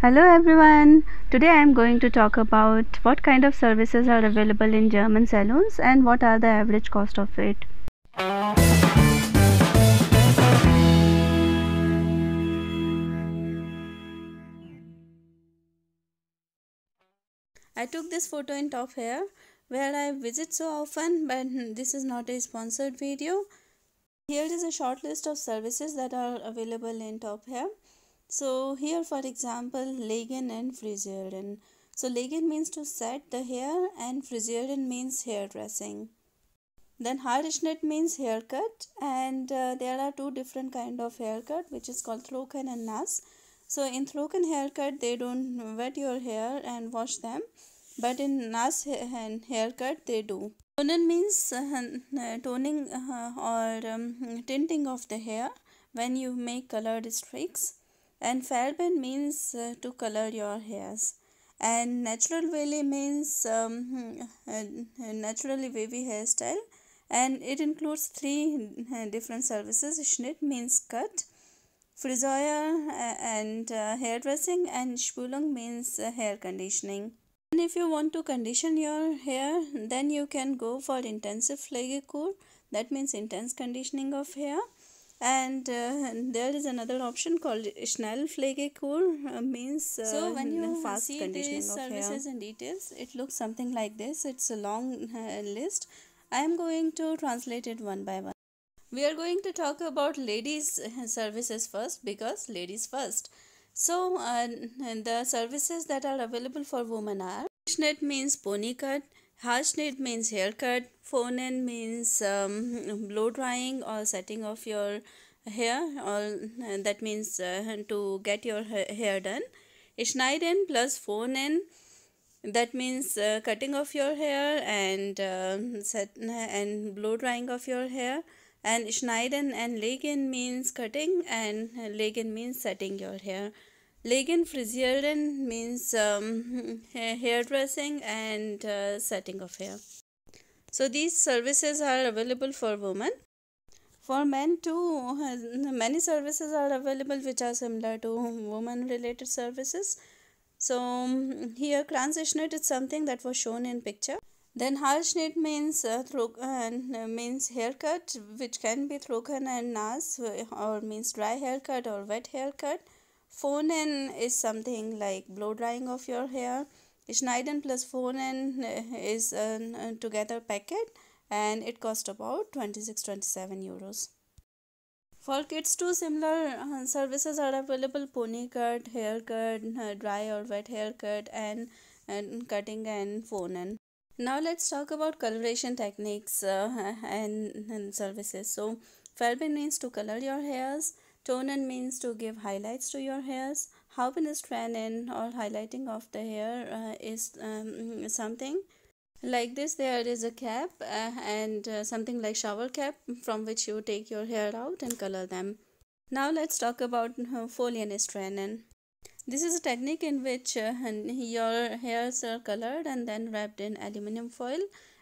Hello everyone. Today I am going to talk about what kind of services are available in German salons and what are the average cost of it. I took this photo in top hair where I visit so often but this is not a sponsored video. Here is a short list of services that are available in top hair. So here for example Lagan and Friesian. So Lagan means to set the hair and Friesian means hairdressing. Then Haarschnitt means haircut and uh, there are two different kind of haircut which is called Throken and Nas. So in Throken haircut they don't wet your hair and wash them but in Nas ha haircut they do. Tonen means uh, uh, toning uh, or um, tinting of the hair when you make colored streaks and Farben means uh, to color your hairs and natural wavy means um, hmm, uh, naturally wavy hairstyle and it includes three uh, different services schnitt means cut friseur uh, and uh, hairdressing and spülung means uh, hair conditioning and if you want to condition your hair then you can go for intensive pflegekur that means intense conditioning of hair and uh, there is another option called Schnellpflegekur uh, means uh, so when you fast see these services and details it looks something like this it's a long uh, list i am going to translate it one by one we are going to talk about ladies services first because ladies first so uh, the services that are available for women are fishnet means pony cut Hairnet means haircut. Fonen means um, blow drying or setting of your hair. and uh, that means uh, to get your hair done. Schneiden plus fonen. That means uh, cutting of your hair and uh, set and blow drying of your hair. And schneiden and legen means cutting and legen means setting your hair. Legend Frisieren means um, hairdressing and uh, setting of hair. So these services are available for women. For men too, many services are available which are similar to women related services. So um, here Kranzschnitt is something that was shown in picture. Then Haarschnitt means uh, through, uh, means haircut which can be throken and nas or means dry haircut or wet haircut. Phonin is something like blow drying of your hair. Schneiden plus Phonin eh, is a together packet and it costs about 26-27 euros. For kids too, similar uh, services are available pony cut, hair cut, uh, dry or wet cut, and, and cutting and Phonin. Now let's talk about coloration techniques uh, and, and services. So, felbin means to color your hairs Toning means to give highlights to your hairs. in or highlighting of the hair uh, is um, something like this there is a cap uh, and uh, something like shower cap from which you take your hair out and color them. Now let's talk about uh, Foliensträhnen. This is a technique in which uh, your hairs are colored and then wrapped in aluminum foil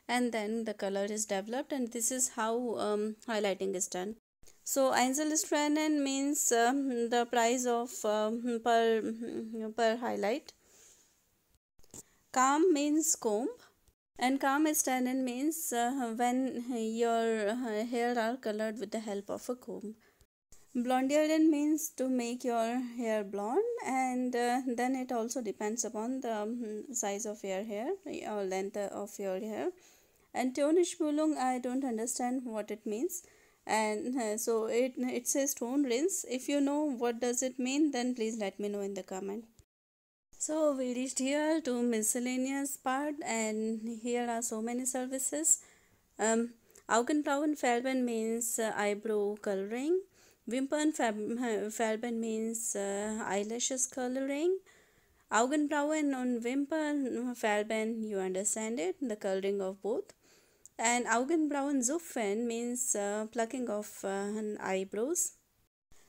and then the color is developed and this is how um, highlighting is done so einzelstrahlen means um, the price of um, per mm, per highlight kam means comb and kam means uh, when your uh, hair are colored with the help of a comb Blondieren means to make your hair blonde and uh, then it also depends upon the um, size of your hair or length of your hair and tonish bulung i don't understand what it means and uh, so it it says tone rinse if you know what does it mean then please let me know in the comment so we reached here to miscellaneous part and here are so many services um augenbrauen färben means uh, eyebrow coloring wimpern färben uh, means uh, eyelashes coloring augenbrauen and wimpern färben you understand it the coloring of both and Augenbrauen zupfen means uh, plucking of uh, eyebrows.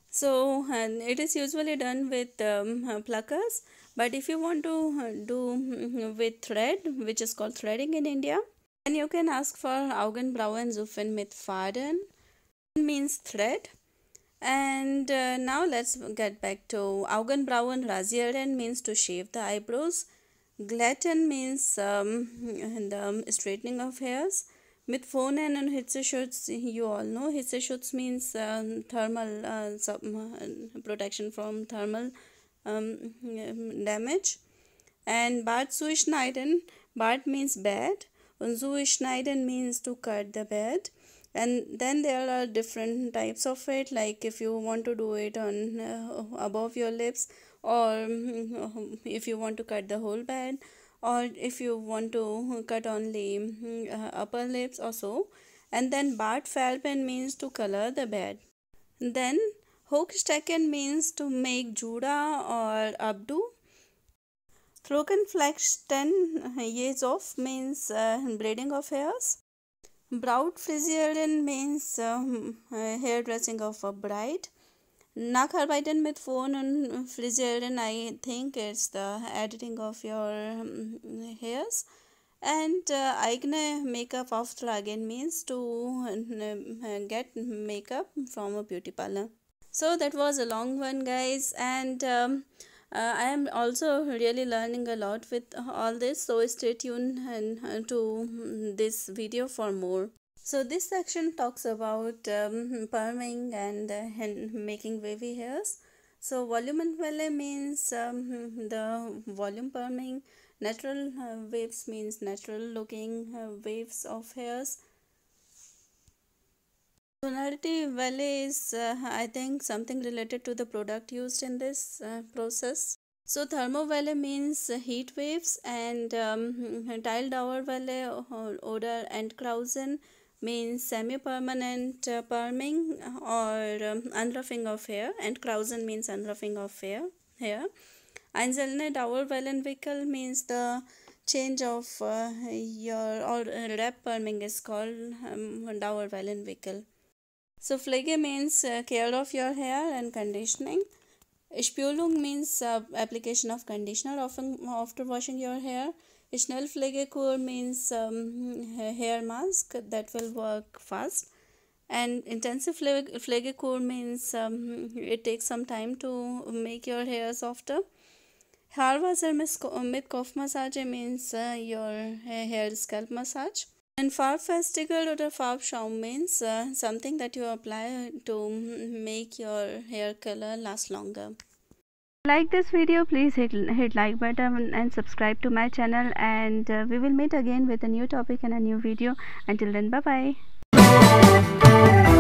So uh, it is usually done with um, uh, pluckers but if you want to uh, do mm, with thread which is called threading in India then you can ask for Augenbrauen zupfen mit Faden it means thread and uh, now let's get back to Augenbrauen rasieren means to shave the eyebrows. Glatten means um, the um, straightening of hairs. Metphonen and Hitzeschutz, you all know Hitzeschutz means um, thermal uh, sub, uh, protection from thermal um, damage. And Bart zu schneiden, Bart means bed, and zu schneiden means to cut the bed. And then there are different types of it, like if you want to do it on uh, above your lips, or um, if you want to cut the whole bed, or if you want to cut only mm, uh, upper lips or so and then bart falpen means to color the bed then hochstecken means to make juda or abdu ten years of means uh, braiding of hairs. Braut frisieren means um, uh, hair dressing of a bride. Nacharbeiten mit Phone und äh, Frisieren, I think it's the editing of your mm, hairs. And uh, eigene makeup auftragen means to uh, get makeup from a beauty parlor. So that was a long one guys and um, uh, I am also really learning a lot with all this so stay tuned and, uh, to mm, this video for more so this section talks about um, perming and, uh, making wavy hairs so volume and means um, the volume perming natural uh, waves means natural looking uh, waves of hairs Tonality valley is, uh, I think, something related to the product used in this uh, process. So thermo means heat waves and um, tiled hour valley, uh, odor and Krausen means semi-permanent uh, perming uh, or um, unruffing of hair and krausen means unruffing of hair hair einzelne dauerwellenwickel means the change of uh, your or uh, wrap perming is called um, dauerwellenwickel so pflege means uh, care of your hair and conditioning spülung means uh, application of conditioner often after washing your hair cure means um, hair mask that will work fast and intensive cure means um, it takes some time to make your hair softer. Haarwasser mit massage means uh, your hair scalp massage. And Farbfestiger oder Farbschaum means uh, something that you apply to make your hair color last longer like this video please hit, hit like button and subscribe to my channel and uh, we will meet again with a new topic and a new video until then bye bye